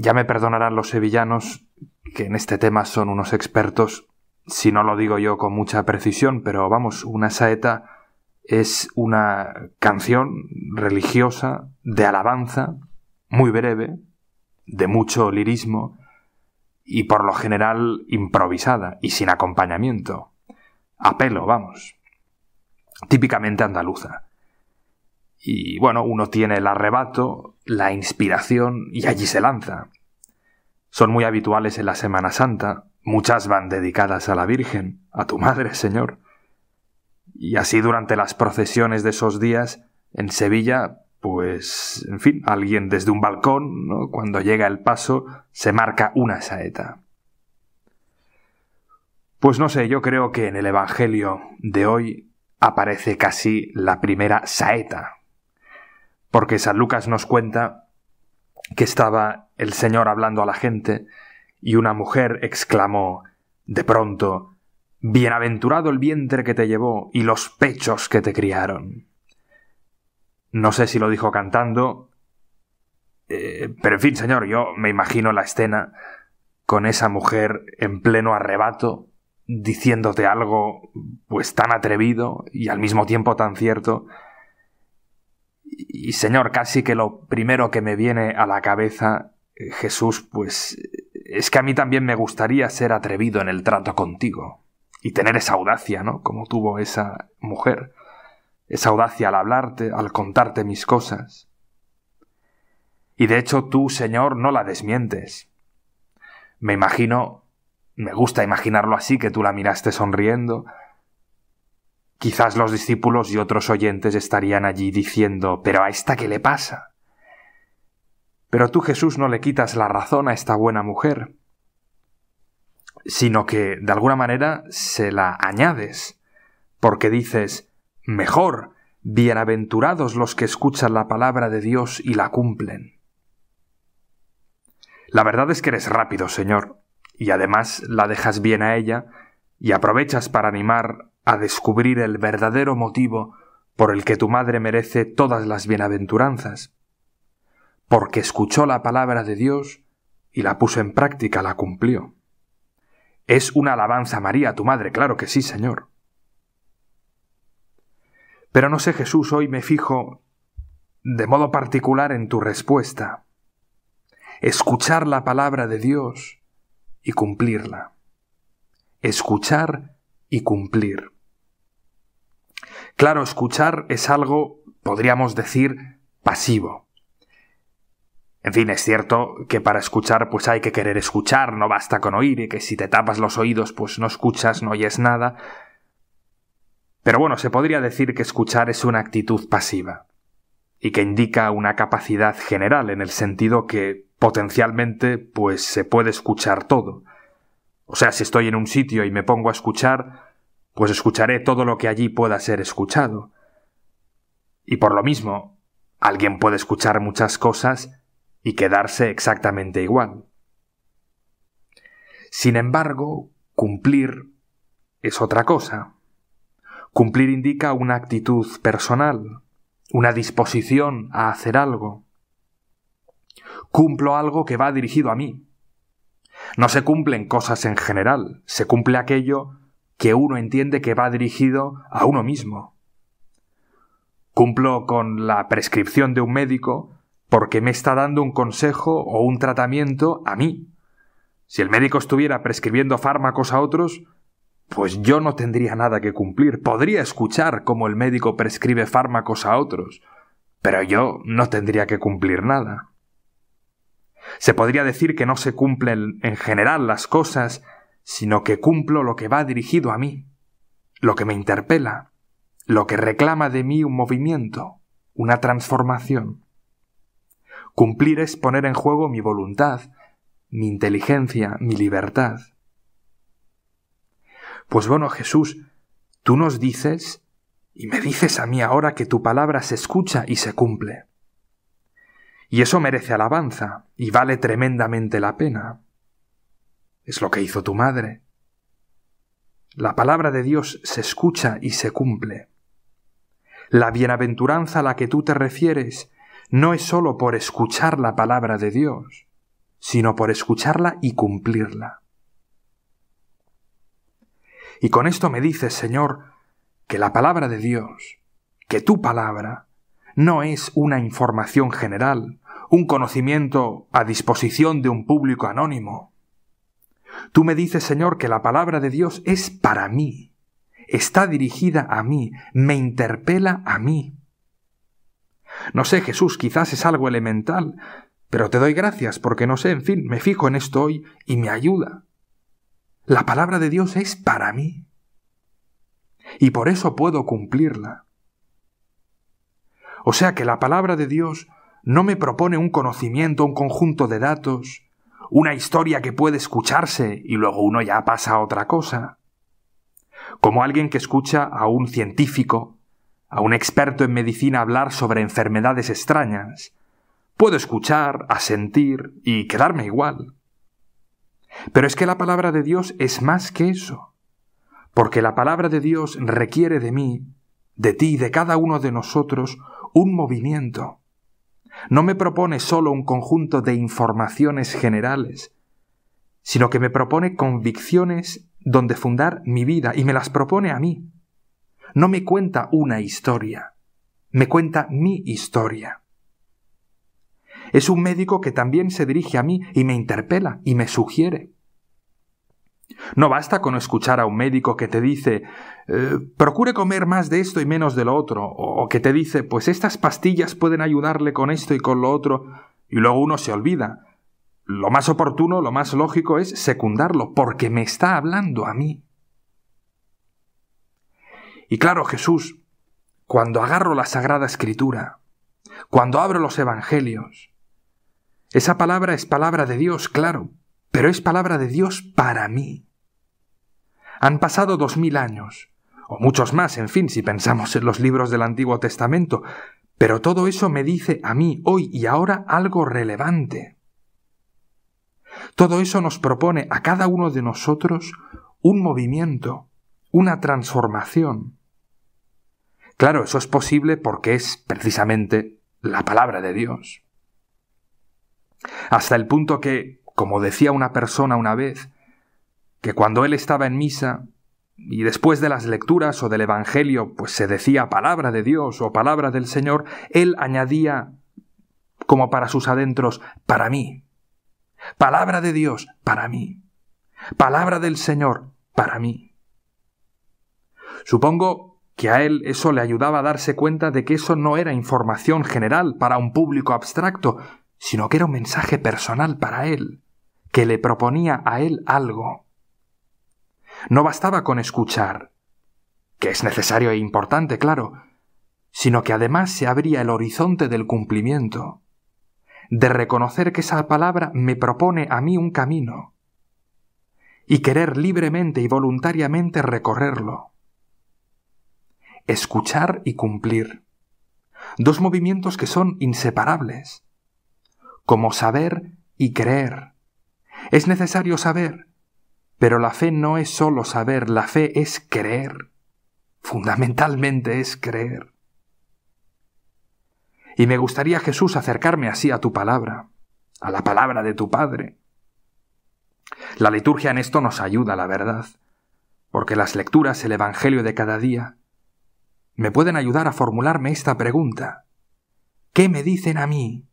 ya me perdonarán los sevillanos, que en este tema son unos expertos, si no lo digo yo con mucha precisión, pero vamos, una saeta es una canción religiosa de alabanza, muy breve, de mucho lirismo y por lo general improvisada y sin acompañamiento. A pelo, vamos. Típicamente andaluza. Y bueno, uno tiene el arrebato, la inspiración y allí se lanza. Son muy habituales en la Semana Santa, muchas van dedicadas a la Virgen, a tu Madre, Señor. Y así durante las procesiones de esos días, en Sevilla, pues, en fin, alguien desde un balcón, cuando llega el paso, se marca una saeta. Pues no sé, yo creo que en el Evangelio de hoy aparece casi la primera saeta porque San Lucas nos cuenta que estaba el Señor hablando a la gente y una mujer exclamó de pronto Bienaventurado el vientre que te llevó y los pechos que te criaron. No sé si lo dijo cantando, eh, pero en fin, señor, yo me imagino la escena con esa mujer en pleno arrebato, diciéndote algo pues tan atrevido y al mismo tiempo tan cierto, y, señor, casi que lo primero que me viene a la cabeza, eh, Jesús, pues eh, es que a mí también me gustaría ser atrevido en el trato contigo y tener esa audacia, ¿no? Como tuvo esa mujer, esa audacia al hablarte, al contarte mis cosas. Y de hecho tú, Señor, no la desmientes. Me imagino, me gusta imaginarlo así, que tú la miraste sonriendo, Quizás los discípulos y otros oyentes estarían allí diciendo ¿Pero a esta qué le pasa? Pero tú, Jesús, no le quitas la razón a esta buena mujer, sino que, de alguna manera, se la añades, porque dices Mejor, bienaventurados los que escuchan la palabra de Dios y la cumplen. La verdad es que eres rápido, Señor, y además la dejas bien a ella, y aprovechas para animar a descubrir el verdadero motivo por el que tu madre merece todas las bienaventuranzas, porque escuchó la palabra de Dios y la puso en práctica, la cumplió. Es una alabanza María, tu madre, claro que sí, Señor. Pero no sé, Jesús, hoy me fijo de modo particular en tu respuesta. Escuchar la palabra de Dios y cumplirla. Escuchar y cumplir. Claro, escuchar es algo, podríamos decir, pasivo. En fin, es cierto que para escuchar pues hay que querer escuchar, no basta con oír, y que si te tapas los oídos pues no escuchas, no oyes nada. Pero bueno, se podría decir que escuchar es una actitud pasiva, y que indica una capacidad general en el sentido que potencialmente pues se puede escuchar todo. O sea, si estoy en un sitio y me pongo a escuchar, pues escucharé todo lo que allí pueda ser escuchado. Y por lo mismo, alguien puede escuchar muchas cosas y quedarse exactamente igual. Sin embargo, cumplir es otra cosa. Cumplir indica una actitud personal, una disposición a hacer algo. Cumplo algo que va dirigido a mí. No se cumplen cosas en general, se cumple aquello que uno entiende que va dirigido a uno mismo. Cumplo con la prescripción de un médico porque me está dando un consejo o un tratamiento a mí. Si el médico estuviera prescribiendo fármacos a otros, pues yo no tendría nada que cumplir. Podría escuchar cómo el médico prescribe fármacos a otros, pero yo no tendría que cumplir nada. Se podría decir que no se cumplen en general las cosas sino que cumplo lo que va dirigido a mí, lo que me interpela, lo que reclama de mí un movimiento, una transformación. Cumplir es poner en juego mi voluntad, mi inteligencia, mi libertad. Pues bueno, Jesús, tú nos dices, y me dices a mí ahora que tu palabra se escucha y se cumple. Y eso merece alabanza, y vale tremendamente la pena. Es lo que hizo tu madre. La palabra de Dios se escucha y se cumple. La bienaventuranza a la que tú te refieres no es sólo por escuchar la palabra de Dios, sino por escucharla y cumplirla. Y con esto me dices, Señor, que la palabra de Dios, que tu palabra, no es una información general, un conocimiento a disposición de un público anónimo, Tú me dices, Señor, que la palabra de Dios es para mí, está dirigida a mí, me interpela a mí. No sé, Jesús, quizás es algo elemental, pero te doy gracias porque no sé, en fin, me fijo en esto hoy y me ayuda. La palabra de Dios es para mí. Y por eso puedo cumplirla. O sea que la palabra de Dios no me propone un conocimiento, un conjunto de datos, una historia que puede escucharse y luego uno ya pasa a otra cosa. Como alguien que escucha a un científico, a un experto en medicina hablar sobre enfermedades extrañas, puedo escuchar, asentir y quedarme igual. Pero es que la palabra de Dios es más que eso, porque la palabra de Dios requiere de mí, de ti, y de cada uno de nosotros, un movimiento, no me propone solo un conjunto de informaciones generales, sino que me propone convicciones donde fundar mi vida y me las propone a mí. No me cuenta una historia, me cuenta mi historia. Es un médico que también se dirige a mí y me interpela y me sugiere. No basta con escuchar a un médico que te dice eh, procure comer más de esto y menos de lo otro, o que te dice pues estas pastillas pueden ayudarle con esto y con lo otro, y luego uno se olvida. Lo más oportuno, lo más lógico es secundarlo, porque me está hablando a mí. Y claro, Jesús, cuando agarro la Sagrada Escritura, cuando abro los Evangelios, esa palabra es palabra de Dios, claro, pero es palabra de Dios para mí. Han pasado dos mil años, o muchos más, en fin, si pensamos en los libros del Antiguo Testamento, pero todo eso me dice a mí hoy y ahora algo relevante. Todo eso nos propone a cada uno de nosotros un movimiento, una transformación. Claro, eso es posible porque es precisamente la palabra de Dios. Hasta el punto que, como decía una persona una vez, que cuando él estaba en misa, y después de las lecturas o del Evangelio, pues se decía palabra de Dios o palabra del Señor, él añadía como para sus adentros, para mí. Palabra de Dios, para mí. Palabra del Señor, para mí. Supongo que a él eso le ayudaba a darse cuenta de que eso no era información general para un público abstracto, sino que era un mensaje personal para él, que le proponía a él algo. No bastaba con escuchar, que es necesario e importante, claro, sino que además se abría el horizonte del cumplimiento, de reconocer que esa palabra me propone a mí un camino, y querer libremente y voluntariamente recorrerlo. Escuchar y cumplir. Dos movimientos que son inseparables, como saber y creer. Es necesario saber, pero la fe no es solo saber, la fe es creer. Fundamentalmente es creer. Y me gustaría, Jesús, acercarme así a tu palabra, a la palabra de tu Padre. La liturgia en esto nos ayuda, la verdad, porque las lecturas, el Evangelio de cada día, me pueden ayudar a formularme esta pregunta. ¿Qué me dicen a mí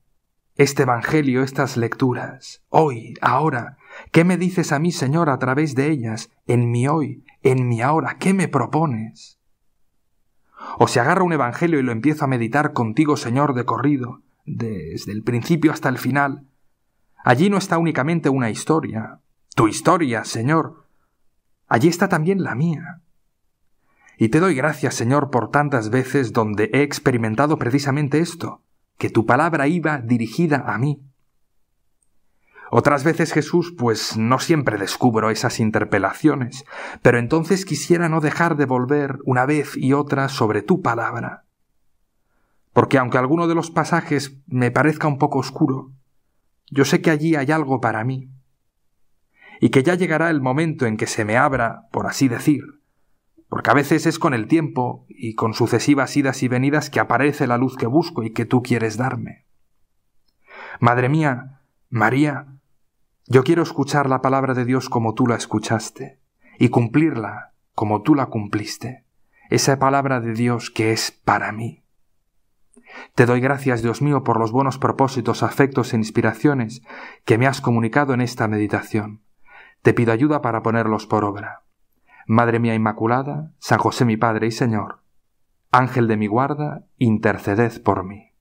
este Evangelio, estas lecturas, hoy, ahora, ¿Qué me dices a mí, Señor, a través de ellas, en mi hoy, en mi ahora? ¿Qué me propones? O si agarro un Evangelio y lo empiezo a meditar contigo, Señor, de corrido, desde el principio hasta el final, allí no está únicamente una historia, tu historia, Señor, allí está también la mía. Y te doy gracias, Señor, por tantas veces donde he experimentado precisamente esto, que tu palabra iba dirigida a mí, otras veces Jesús pues no siempre descubro esas interpelaciones, pero entonces quisiera no dejar de volver una vez y otra sobre tu palabra. Porque aunque alguno de los pasajes me parezca un poco oscuro, yo sé que allí hay algo para mí, y que ya llegará el momento en que se me abra, por así decir, porque a veces es con el tiempo y con sucesivas idas y venidas que aparece la luz que busco y que tú quieres darme. Madre mía, María, yo quiero escuchar la palabra de Dios como tú la escuchaste y cumplirla como tú la cumpliste, esa palabra de Dios que es para mí. Te doy gracias, Dios mío, por los buenos propósitos, afectos e inspiraciones que me has comunicado en esta meditación. Te pido ayuda para ponerlos por obra. Madre mía Inmaculada, San José mi Padre y Señor, Ángel de mi guarda, interceded por mí.